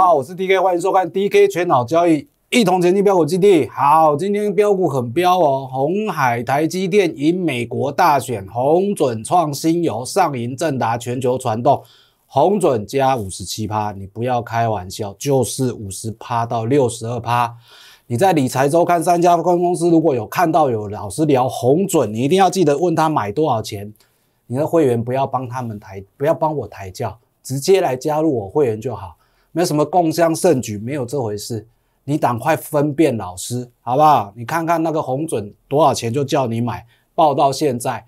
好，我是 DK，欢迎收看 DK 全脑交易，一同前进标股基地。好，今天标股很标哦，红海、台积电赢美国大选，红准创新由上银正达全球传动，红准加五十七趴，你不要开玩笑，就是五十趴到六十二趴。你在理财周刊三家分公司如果有看到有老师聊红准，你一定要记得问他买多少钱。你的会员不要帮他们抬，不要帮我抬轿，直接来加入我会员就好。没有什么共襄盛举，没有这回事。你赶快分辨老师，好不好？你看看那个红准多少钱就叫你买，报到现在，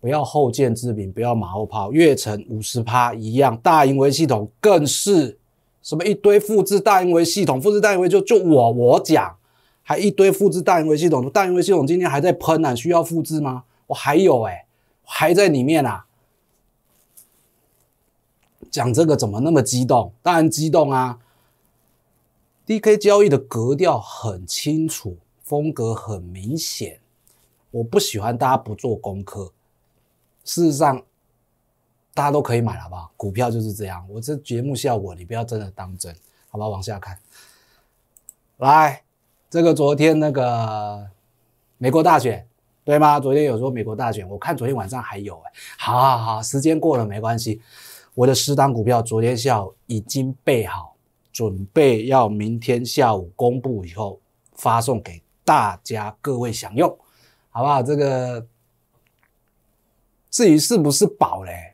不要后见之明，不要马后炮。月城五十趴一样，大盈微系统更是什么一堆复制大盈微系统，复制大盈微就就我我讲，还一堆复制大盈微系统，大盈微系统今天还在喷呢，需要复制吗？我还有哎，还在里面呐。讲这个怎么那么激动？当然激动啊！D K 交易的格调很清楚，风格很明显。我不喜欢大家不做功课。事实上，大家都可以买了吧？股票就是这样。我这节目效果，你不要真的当真，好吧？往下看。来，这个昨天那个美国大选，对吗？昨天有说美国大选，我看昨天晚上还有，哎，好好好，时间过了没关系。我的十档股票昨天下午已经备好，准备要明天下午公布以后发送给大家各位享用，好不好？这个至于是不是宝嘞？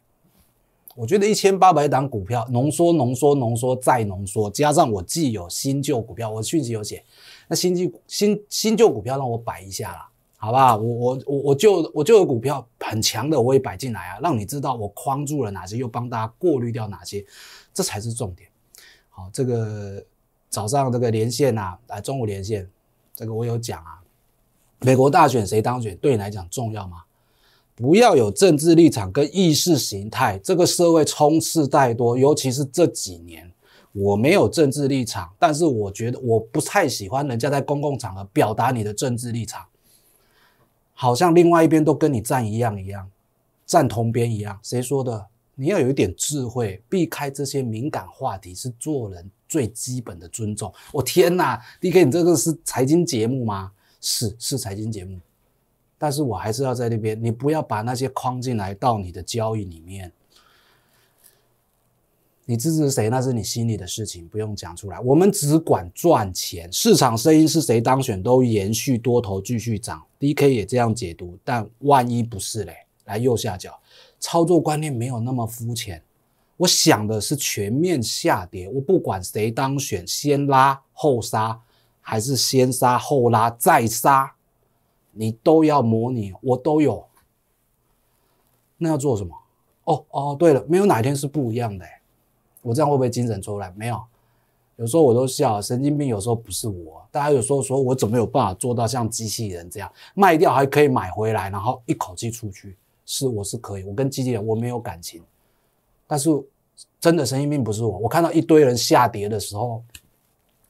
我觉得一千八百档股票浓缩浓缩浓缩再浓缩，加上我既有新旧股票，我讯息有写，那新旧新新旧股票让我摆一下啦。好不好？我我我我就我就有股票很强的，我也摆进来啊，让你知道我框住了哪些，又帮大家过滤掉哪些，这才是重点。好，这个早上这个连线呐，来中午连线，这个我有讲啊。美国大选谁当选对你来讲重要吗？不要有政治立场跟意识形态，这个社会充斥太多，尤其是这几年，我没有政治立场，但是我觉得我不太喜欢人家在公共场合表达你的政治立场。好像另外一边都跟你站一样一样，站同边一样。谁说的？你要有一点智慧，避开这些敏感话题是做人最基本的尊重。我天哪，D K，你这个是财经节目吗？是，是财经节目，但是我还是要在那边，你不要把那些框进来到你的交易里面。你支持谁？那是你心里的事情，不用讲出来。我们只管赚钱。市场声音是谁当选都延续多头继续涨。D K 也这样解读，但万一不是嘞？来右下角，操作观念没有那么肤浅。我想的是全面下跌，我不管谁当选，先拉后杀，还是先杀后拉再杀，你都要模拟，我都有。那要做什么？哦哦，对了，没有哪一天是不一样的。我这样会不会精神出来？没有，有时候我都笑神经病。有时候不是我，大家有时候说我怎么有办法做到像机器人这样卖掉还可以买回来，然后一口气出去，是我是可以。我跟机器人我没有感情，但是真的神经病不是我。我看到一堆人下跌的时候，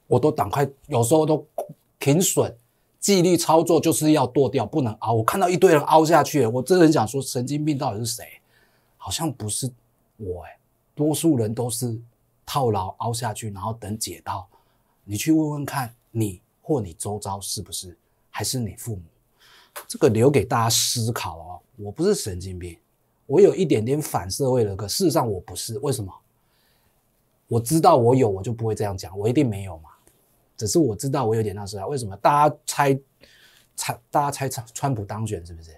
我都赶快有时候都停损，纪律操作就是要剁掉，不能熬。我看到一堆人熬下去，我真的很想说神经病到底是谁？好像不是我哎。多数人都是套牢凹下去，然后等解套。你去问问看，你或你周遭是不是？还是你父母？这个留给大家思考哦。我不是神经病，我有一点点反社会的，可事实上我不是。为什么？我知道我有，我就不会这样讲，我一定没有嘛。只是我知道我有点那候，为什么？大家猜猜，大家猜川普当选是不是？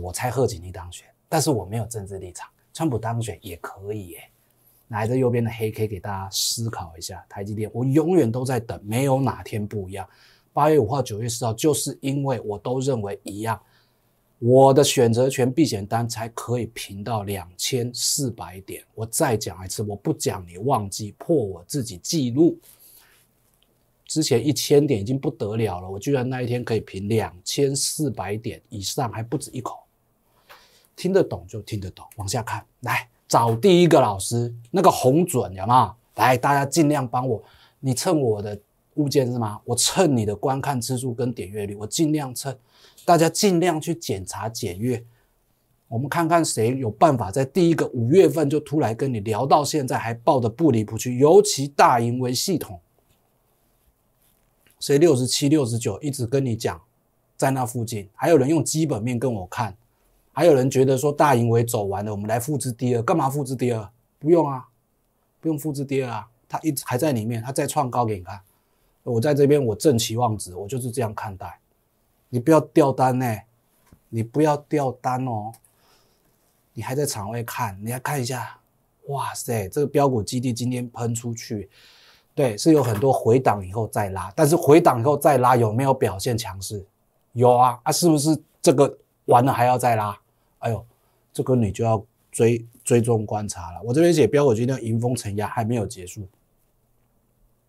我猜贺锦丽当选，但是我没有政治立场。川普当选也可以耶，来这右边的黑 K 给大家思考一下。台积电，我永远都在等，没有哪天不一样。八月五号、九月四号，就是因为我都认为一样，我的选择权避险单才可以平到两千四百点。我再讲一次，我不讲你忘记破我自己记录，之前一千点已经不得了了，我居然那一天可以平两千四百点以上，还不止一口。听得懂就听得懂，往下看，来找第一个老师，那个红准有吗？来，大家尽量帮我，你蹭我的物件是吗？我蹭你的观看次数跟点阅率，我尽量蹭，大家尽量去检查检阅，我们看看谁有办法在第一个五月份就突然跟你聊到现在还抱的不离不弃，尤其大盈为系统，谁六十七六十九一直跟你讲，在那附近，还有人用基本面跟我看。还有人觉得说大盈为走完了，我们来复制第二，干嘛复制第二？不用啊，不用复制第二啊，它一直还在里面，它再创高给你看。我在这边，我正期望值，我就是这样看待。你不要掉单呢，你不要掉单哦。你还在场外看，你要看一下，哇塞，这个标股基地今天喷出去，对，是有很多回档以后再拉，但是回档以后再拉有没有表现强势？有啊，啊，是不是这个完了还要再拉？哎呦，这个你就要追追踪观察了。我这边写标，我今天迎风承压还没有结束，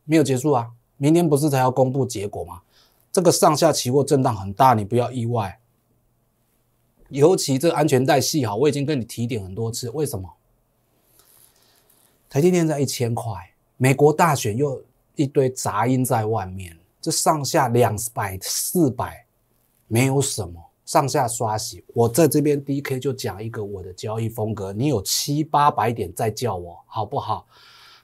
没有结束啊！明天不是才要公布结果吗？这个上下期货震荡很大，你不要意外。尤其这安全带系好，我已经跟你提点很多次。为什么？台积电在一千块，美国大选又一堆杂音在外面，这上下两百四百没有什么。上下刷洗，我在这边 D K 就讲一个我的交易风格，你有七八百点再叫我好不好？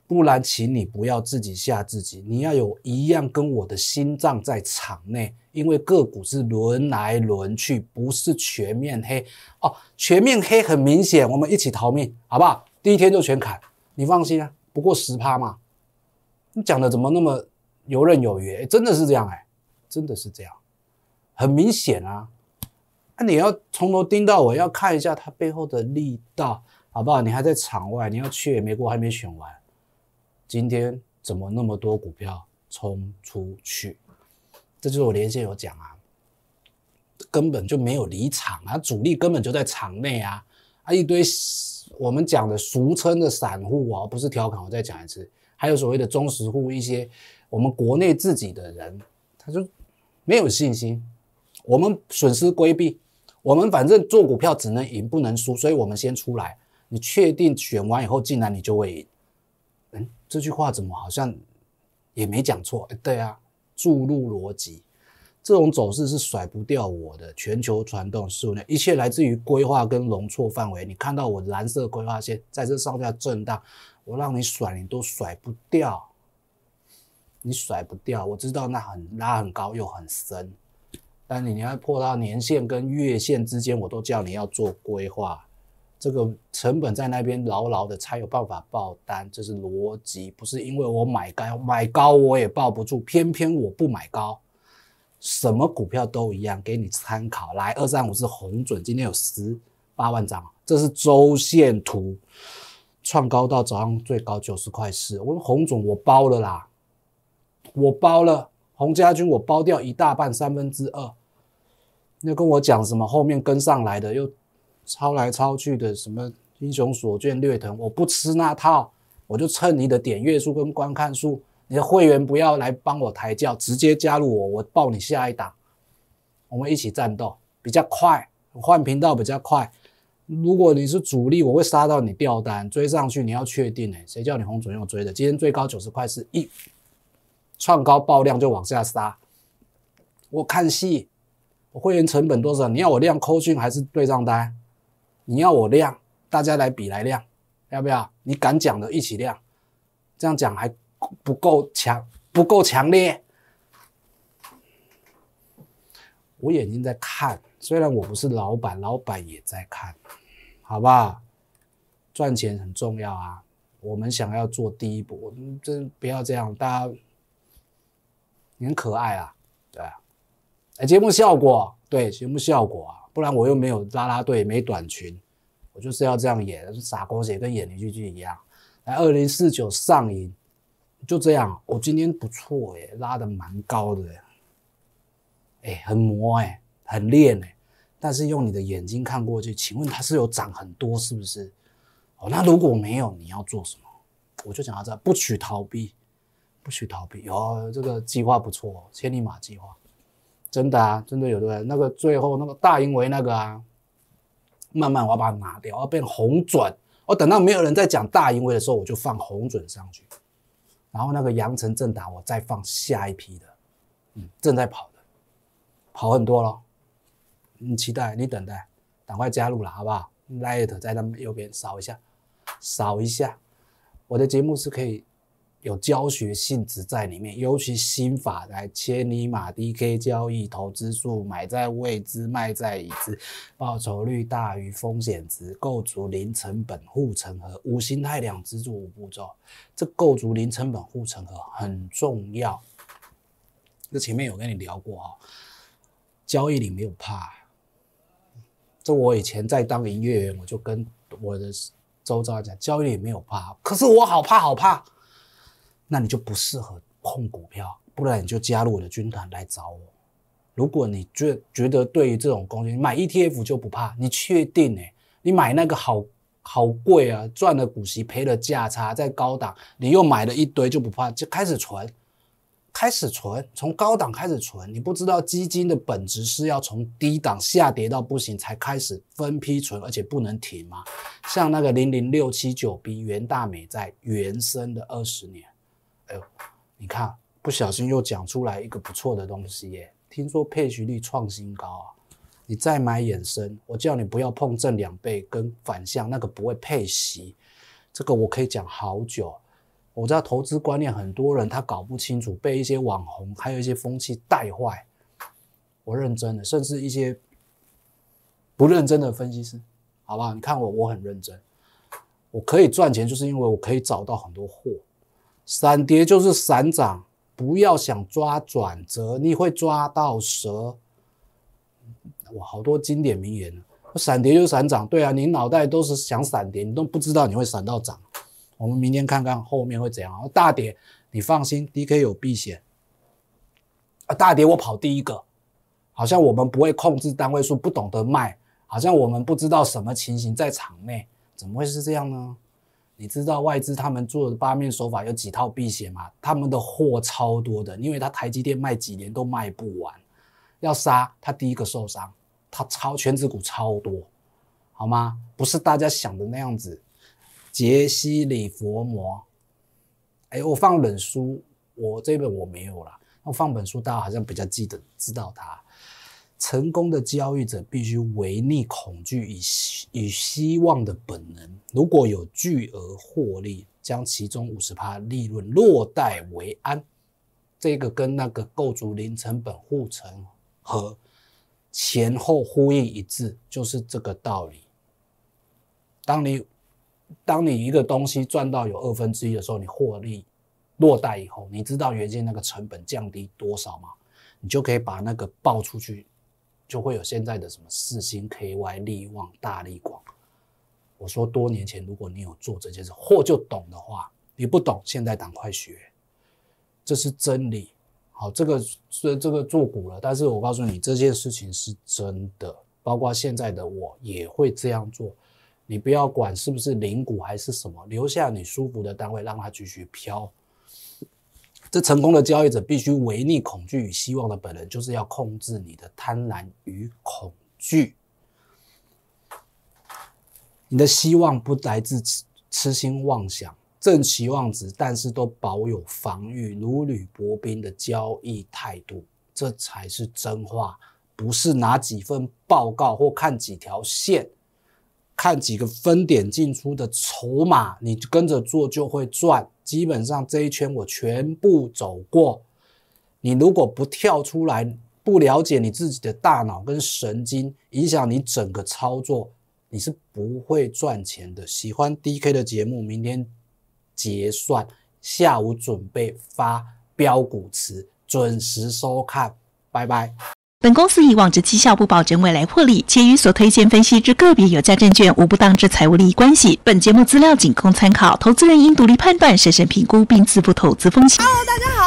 不然请你不要自己吓自己，你要有一样跟我的心脏在场内，因为个股是轮来轮去，不是全面黑哦，全面黑很明显，我们一起逃命好不好？第一天就全砍，你放心啊，不过十趴嘛。你讲的怎么那么游刃有余？真的是这样哎，真的是这样，很明显啊。那你要从头盯到尾，要看一下它背后的力道，好不好？你还在场外，你要去美国还没选完，今天怎么那么多股票冲出去？这就是我连线有讲啊，根本就没有离场啊，主力根本就在场内啊，啊一堆我们讲的俗称的散户啊，不是调侃，我再讲一次，还有所谓的忠实户，一些我们国内自己的人，他就没有信心，我们损失规避。我们反正做股票只能赢不能输，所以我们先出来。你确定选完以后进来，你就会赢。嗯，这句话怎么好像也没讲错？对啊，注入逻辑，这种走势是甩不掉我的。全球传动数量，一切来自于规划跟容错范围。你看到我蓝色规划线在这上下震荡，我让你甩，你都甩不掉。你甩不掉，我知道那很拉很高又很深。但你要破到年限跟月线之间，我都叫你要做规划，这个成本在那边牢牢的，才有办法爆单，这是逻辑，不是因为我买高买高我也爆不住，偏偏我不买高，什么股票都一样，给你参考。来，二三五是红准，今天有十八万张，这是周线图，创高到早上最高九十块四，我说红准我包了啦，我包了。洪家军，我包掉一大半，三分之二。那跟我讲什么？后面跟上来的又抄来抄去的，什么英雄所见略同，我不吃那套。我就趁你的点阅数跟观看数，你的会员不要来帮我抬轿，直接加入我，我抱你下一档，我们一起战斗，比较快，换频道比较快。如果你是主力，我会杀到你掉单，追上去。你要确定诶，谁叫你红左右追的？今天最高九十块是一。创高爆量就往下杀，我看戏，会员成本多少？你要我量扣券还是对账单？你要我量，大家来比来量，要不要？你敢讲的，一起量，这样讲还不够强，不够强烈。我眼睛在看，虽然我不是老板，老板也在看，好吧？赚钱很重要啊，我们想要做第一波，真不要这样，大家。很可爱啊，对啊，节目效果，对节目效果啊，不然我又没有拉拉队，没短裙，我就是要这样演，傻狗姐跟演连续剧一样。来，二零四九上映，就这样，我今天不错哎，拉的蛮高的哎，哎，很磨哎，很练哎，但是用你的眼睛看过去，请问它是有长很多是不是？哦，那如果没有，你要做什么？我就讲到这，不许逃避。不许逃避哦！这个计划不错哦，千里马计划，真的啊，真的有的那个最后那个大因为那个啊，慢慢我要把它拿掉，要变红准，我等到没有人再讲大因为的时候，我就放红准上去，然后那个阳城正打我再放下一批的，嗯，正在跑的，跑很多了，你期待，你等待，赶快加入了好不好 l a t 在他们右边扫一下，扫一下，我的节目是可以。有教学性质在里面，尤其新法来千里马 D K 交易投资数买在未知，卖在已知，报酬率大于风险值，构筑零成本护城河，无心态两支柱五步骤。这构筑零成本护城河很重要。这前面有跟你聊过啊，交易里没有怕。这我以前在当营业员，我就跟我的周遭讲，交易里没有怕，可是我好怕，好怕。那你就不适合控股票，不然你就加入我的军团来找我。如果你觉觉得对于这种攻击，买 ETF 就不怕，你确定哎？你买那个好好贵啊，赚了股息，赔了价差，在高档，你又买了一堆就不怕，就开始存，开始存，从高档开始存。你不知道基金的本质是要从低档下跌到不行才开始分批存，而且不能停吗？像那个零零六七九 B 袁大美在原生的二十年。哎呦，你看，不小心又讲出来一个不错的东西耶！听说配息率创新高啊！你再买衍生，我叫你不要碰正两倍跟反向那个不会配息，这个我可以讲好久。我知道投资观念很多人他搞不清楚，被一些网红还有一些风气带坏。我认真的，甚至一些不认真的分析师，好不好？你看我我很认真，我可以赚钱，就是因为我可以找到很多货。闪跌就是闪涨，不要想抓转折，你会抓到蛇。哇，好多经典名言呢。闪跌就是闪涨，对啊，你脑袋都是想闪跌，你都不知道你会闪到涨。我们明天看看后面会怎样啊？大跌你放心，D K 有避险啊。大跌我跑第一个，好像我们不会控制单位数，不懂得卖，好像我们不知道什么情形在场内，怎么会是这样呢？你知道外资他们做的八面手法有几套避险吗？他们的货超多的，因为他台积电卖几年都卖不完，要杀他第一个受伤，他超全职股超多，好吗？不是大家想的那样子。杰西·里佛摩，哎，我放冷书，我这本我没有了，我放本书大家好像比较记得知道他。成功的交易者必须违逆恐惧与与希望的本能。如果有巨额获利，将其中五十利润落袋为安，这个跟那个构筑零成本护城河前后呼应一致，就是这个道理。当你当你一个东西赚到有二分之一的时候，你获利落袋以后，你知道原先那个成本降低多少吗？你就可以把那个报出去，就会有现在的什么四星 KY 利旺大力广。我说多年前，如果你有做这件事，或就懂的话，你不懂。现在赶快学，这是真理。好，这个这这个做股了，但是我告诉你这件事情是真的，包括现在的我也会这样做。你不要管是不是领股还是什么，留下你舒服的单位，让它继续飘。这成功的交易者必须违逆恐惧与希望的本能，就是要控制你的贪婪与恐惧。你的希望不来自痴心妄想、正期望值，但是都保有防御、如履薄冰的交易态度，这才是真话。不是拿几份报告或看几条线、看几个分点进出的筹码，你跟着做就会赚。基本上这一圈我全部走过，你如果不跳出来，不了解你自己的大脑跟神经，影响你整个操作。你是不会赚钱的。喜欢 DK 的节目，明天结算，下午准备发标股池，准时收看，拜拜。本公司以往之绩效不保证未来获利，且与所推荐分析之个别有价证券无不当之财务利益关系。本节目资料仅供参考，投资人应独立判断，审慎评估，并自负投资风险。Hello，大家好。